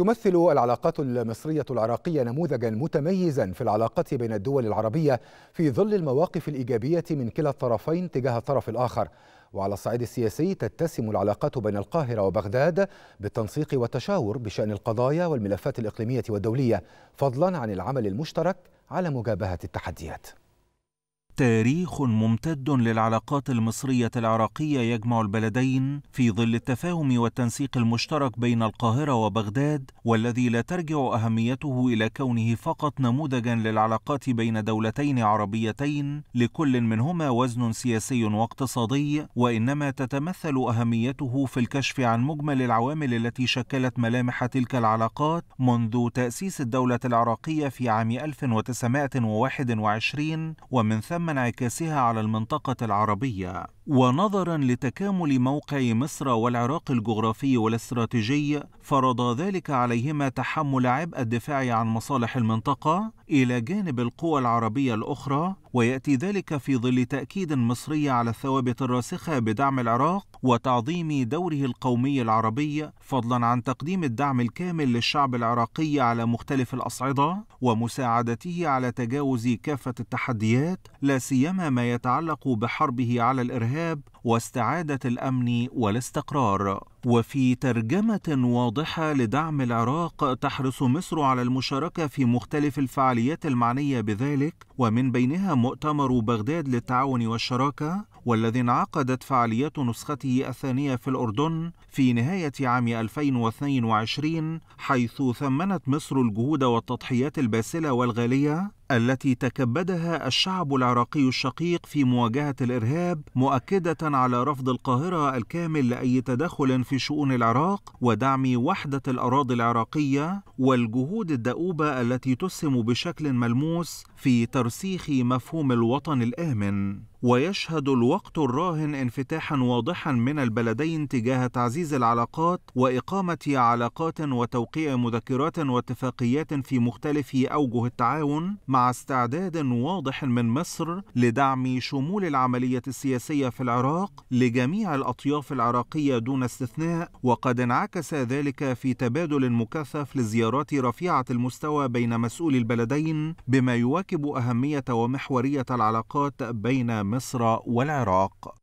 تمثل العلاقات المصرية العراقية نموذجا متميزا في العلاقة بين الدول العربية في ظل المواقف الإيجابية من كلا الطرفين تجاه الطرف الآخر وعلى الصعيد السياسي تتسم العلاقات بين القاهرة وبغداد بالتنسيق والتشاور بشأن القضايا والملفات الإقليمية والدولية فضلا عن العمل المشترك على مجابهة التحديات تاريخ ممتد للعلاقات المصرية العراقية يجمع البلدين في ظل التفاهم والتنسيق المشترك بين القاهرة وبغداد والذي لا ترجع أهميته إلى كونه فقط نموذجا للعلاقات بين دولتين عربيتين لكل منهما وزن سياسي واقتصادي وإنما تتمثل أهميته في الكشف عن مجمل العوامل التي شكلت ملامح تلك العلاقات منذ تأسيس الدولة العراقية في عام 1921 ومن ثم انعكاسها على المنطقة العربية ونظرا لتكامل موقع مصر والعراق الجغرافي والاستراتيجي فرض ذلك عليهما تحمل عبء الدفاع عن مصالح المنطقة إلى جانب القوى العربية الأخرى ويأتي ذلك في ظل تأكيد مصري على الثوابت الراسخة بدعم العراق وتعظيم دوره القومي العربي فضلا عن تقديم الدعم الكامل للشعب العراقي على مختلف الأصعدة ومساعدته على تجاوز كافة التحديات لا سيما ما يتعلق بحربه على الإرهاب واستعاده الامن والاستقرار وفي ترجمه واضحه لدعم العراق تحرص مصر على المشاركه في مختلف الفعاليات المعنيه بذلك ومن بينها مؤتمر بغداد للتعاون والشراكه والذي انعقدت فعاليات نسخته الثانيه في الاردن في نهايه عام 2022 حيث ثمنت مصر الجهود والتضحيات الباسله والغاليه التي تكبدها الشعب العراقي الشقيق في مواجهه الارهاب مؤكده على رفض القاهره الكامل لاي تدخل في شؤون العراق ودعم وحده الاراضي العراقيه والجهود الدؤوبه التي تسهم بشكل ملموس في ترسيخ مفهوم الوطن الامن ويشهد الوقت الراهن انفتاحا واضحا من البلدين تجاه تعزيز العلاقات واقامه علاقات وتوقيع مذكرات واتفاقيات في مختلف اوجه التعاون مع مع استعداد واضح من مصر لدعم شمول العملية السياسية في العراق لجميع الأطياف العراقية دون استثناء وقد انعكس ذلك في تبادل مكثف لزيارات رفيعة المستوى بين مسؤولي البلدين بما يواكب أهمية ومحورية العلاقات بين مصر والعراق